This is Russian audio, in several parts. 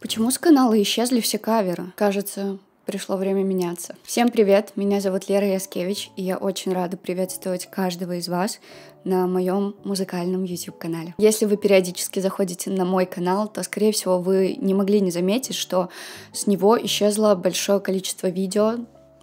Почему с канала исчезли все каверы? Кажется, пришло время меняться. Всем привет, меня зовут Лера Яскевич, и я очень рада приветствовать каждого из вас на моем музыкальном YouTube-канале. Если вы периодически заходите на мой канал, то, скорее всего, вы не могли не заметить, что с него исчезло большое количество видео,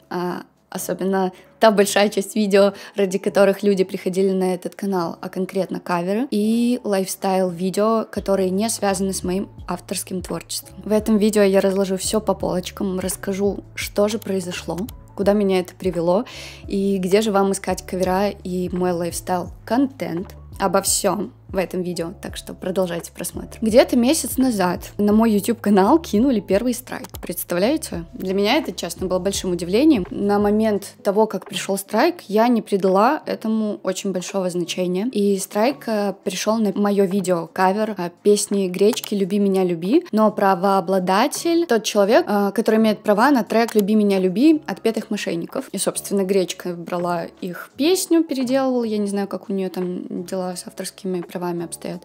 а, особенно та большая часть видео, ради которых люди приходили на этот канал, а конкретно каверы и лайфстайл-видео, которые не связаны с моим авторским творчеством. В этом видео я разложу все по полочкам, расскажу, что же произошло, куда меня это привело и где же вам искать кавера и мой лайфстайл-контент обо всем, в этом видео, так что продолжайте просмотр. Где-то месяц назад на мой YouTube канал кинули первый страйк. Представляете? Для меня это, честно, было большим удивлением. На момент того, как пришел страйк, я не придала этому очень большого значения. И страйк э, пришел на мое видео кавер э, песни Гречки «Люби меня, люби», но правообладатель, тот человек, э, который имеет права на трек «Люби меня, люби» от пятых мошенников. И, собственно, Гречка брала их песню, переделывала, я не знаю, как у нее там дела с авторскими правами, правами обстоят.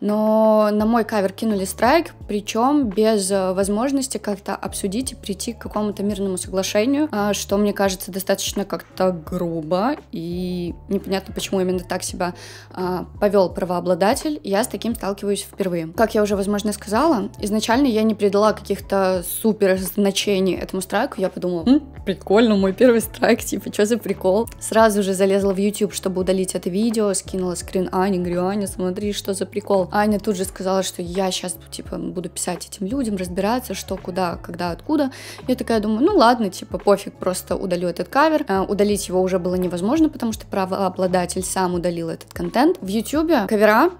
Но на мой кавер кинули страйк, причем без э, возможности как-то обсудить и прийти к какому-то мирному соглашению, а, что мне кажется достаточно как-то грубо и непонятно, почему именно так себя а, повел правообладатель. Я с таким сталкиваюсь впервые. Как я уже, возможно, сказала, изначально я не придала каких-то супер значений этому страйку. Я подумала, М, прикольно, мой первый страйк, типа, что за прикол? Сразу же залезла в YouTube, чтобы удалить это видео, скинула скрин Ани, говорю, Аня, смотри, что за прикол. Аня тут же сказала, что я сейчас, типа, буду писать этим людям, разбираться, что, куда, когда, откуда. Я такая думаю, ну ладно, типа, пофиг, просто удалю этот кавер. Э, удалить его уже было невозможно, потому что правообладатель сам удалил этот контент. В Ютубе кавера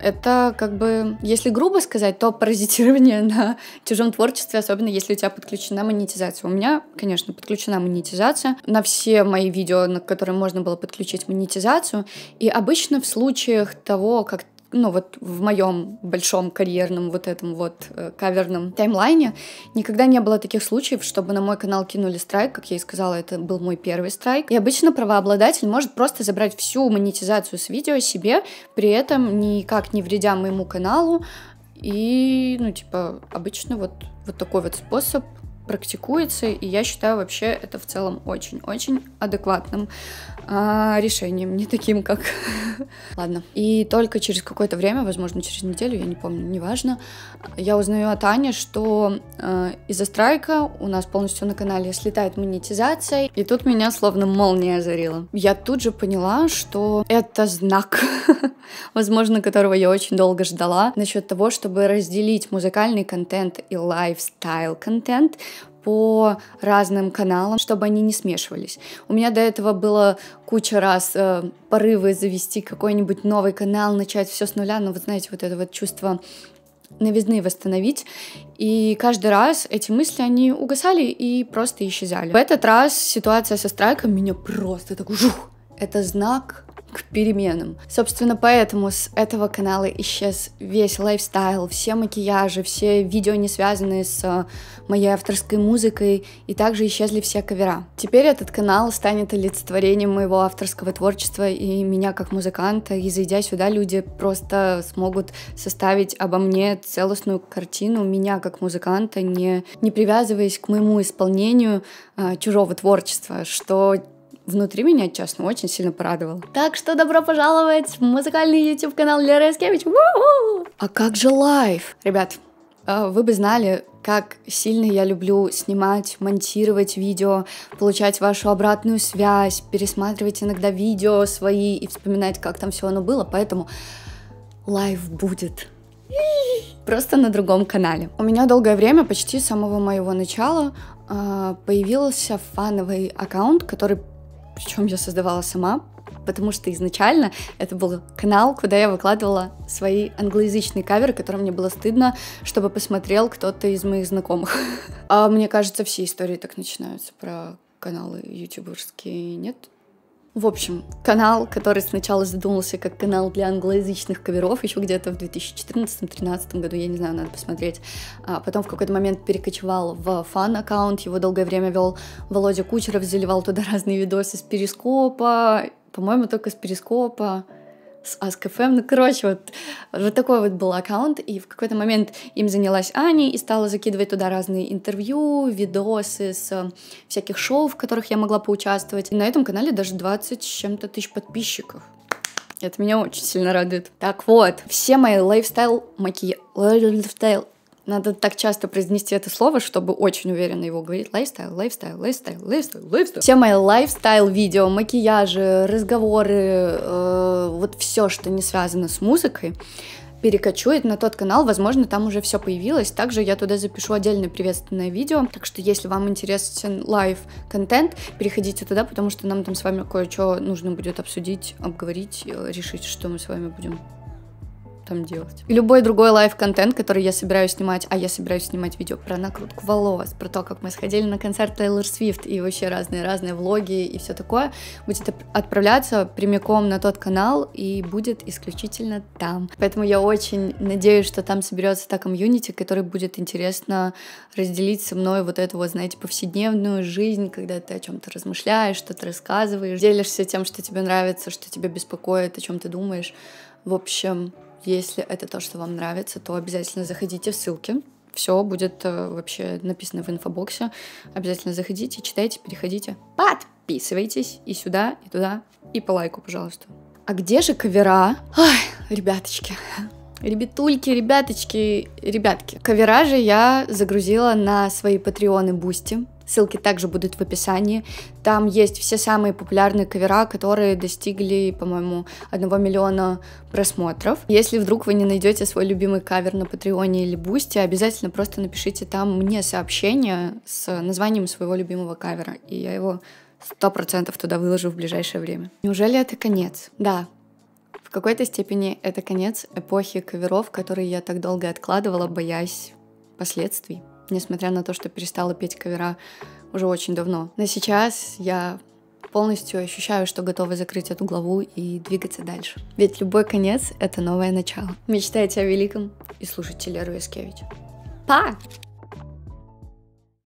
это как бы, если грубо сказать, то паразитирование на чужом творчестве, особенно если у тебя подключена монетизация. У меня, конечно, подключена монетизация на все мои видео, на которые можно было подключить монетизацию. И обычно в случаях того, как ну вот в моем большом карьерном вот этом вот э, каверном таймлайне никогда не было таких случаев, чтобы на мой канал кинули страйк, как я и сказала, это был мой первый страйк. И обычно правообладатель может просто забрать всю монетизацию с видео себе, при этом никак не вредя моему каналу. И, ну, типа, обычно вот, вот такой вот способ практикуется, и я считаю вообще это в целом очень-очень адекватным а, решением, не таким, как... Ладно. И только через какое-то время, возможно, через неделю, я не помню, неважно, я узнаю от Ани, что э, из-за страйка у нас полностью на канале слетает монетизация, и тут меня словно молния озарила. Я тут же поняла, что это знак, возможно, которого я очень долго ждала, насчет того, чтобы разделить музыкальный контент и лайфстайл-контент — по разным каналам, чтобы они не смешивались. У меня до этого было куча раз э, порывы завести какой-нибудь новый канал, начать все с нуля, но вот знаете, вот это вот чувство новизны восстановить. И каждый раз эти мысли, они угасали и просто исчезали. В этот раз ситуация со страйком меня просто так жух это знак к переменам. Собственно, поэтому с этого канала исчез весь лайфстайл, все макияжи, все видео, не связанные с э, моей авторской музыкой, и также исчезли все кавера. Теперь этот канал станет олицетворением моего авторского творчества и меня как музыканта, и зайдя сюда, люди просто смогут составить обо мне целостную картину меня как музыканта, не, не привязываясь к моему исполнению э, чужого творчества, что внутри меня, честно, очень сильно порадовало. Так что добро пожаловать в музыкальный YouTube-канал Лера Яскевич. А как же лайв? Ребят, а, вы бы знали, как сильно я люблю снимать, монтировать видео, получать вашу обратную связь, пересматривать иногда видео свои и вспоминать, как там все оно было, поэтому лайв будет. Просто на другом канале. У меня долгое время, почти с самого моего начала, а, появился фановый аккаунт, который причем я создавала сама, потому что изначально это был канал, куда я выкладывала свои англоязычные каверы, которым мне было стыдно, чтобы посмотрел кто-то из моих знакомых. А мне кажется, все истории так начинаются про каналы ютуберские, нет? В общем, канал, который сначала задумался как канал для англоязычных коверов, еще где-то в 2014-2013 году, я не знаю, надо посмотреть, а потом в какой-то момент перекочевал в фан-аккаунт, его долгое время вел Володя Кучеров, заливал туда разные видосы с перископа, по-моему, только с перископа, с Ask.fm. Ну, короче, вот, вот такой вот был аккаунт, и в какой-то момент им занялась Аня и стала закидывать туда разные интервью, видосы с э, всяких шоу, в которых я могла поучаствовать. И на этом канале даже 20 с чем-то тысяч подписчиков. Это меня очень сильно радует. Так вот, все мои лайфстайл макияж... Лайфстайл... Надо так часто произнести это слово, чтобы очень уверенно его говорить. Лайфстайл, лайфстайл, лайфстайл, лайфстайл, лайфстайл. Все мои лайфстайл-видео, макияжи, разговоры, э, вот все, что не связано с музыкой, перекочует на тот канал, возможно, там уже все появилось. Также я туда запишу отдельное приветственное видео, так что если вам интересен лайв-контент, переходите туда, потому что нам там с вами кое-что нужно будет обсудить, обговорить, э, решить, что мы с вами будем там делать. любой другой лайв-контент, который я собираюсь снимать, а я собираюсь снимать видео про накрутку волос, про то, как мы сходили на концерт Тейлор Свифт и вообще разные-разные влоги и все такое, будет отправляться прямиком на тот канал и будет исключительно там. Поэтому я очень надеюсь, что там соберется та комьюнити, который будет интересно разделить со мной вот эту вот, знаете, повседневную жизнь, когда ты о чем-то размышляешь, что-то рассказываешь, делишься тем, что тебе нравится, что тебя беспокоит, о чем ты думаешь. В общем, если это то, что вам нравится, то обязательно заходите в ссылки. Все будет э, вообще написано в инфобоксе. Обязательно заходите, читайте, переходите. Подписывайтесь и сюда, и туда, и по лайку, пожалуйста. А где же кавера? Ой, ребяточки, Ребятульки, ребяточки, ребятки. Кавера же я загрузила на свои патреоны Бусти. Ссылки также будут в описании. Там есть все самые популярные кавера, которые достигли, по-моему, 1 миллиона просмотров. Если вдруг вы не найдете свой любимый кавер на Патреоне или Бусти, обязательно просто напишите там мне сообщение с названием своего любимого кавера, и я его сто процентов туда выложу в ближайшее время. Неужели это конец? Да, в какой-то степени это конец эпохи каверов, которые я так долго откладывала, боясь последствий несмотря на то, что перестала петь кавера уже очень давно. Но сейчас я полностью ощущаю, что готова закрыть эту главу и двигаться дальше. Ведь любой конец — это новое начало. Мечтайте о великом и слушайте Леру Яскевич. Па!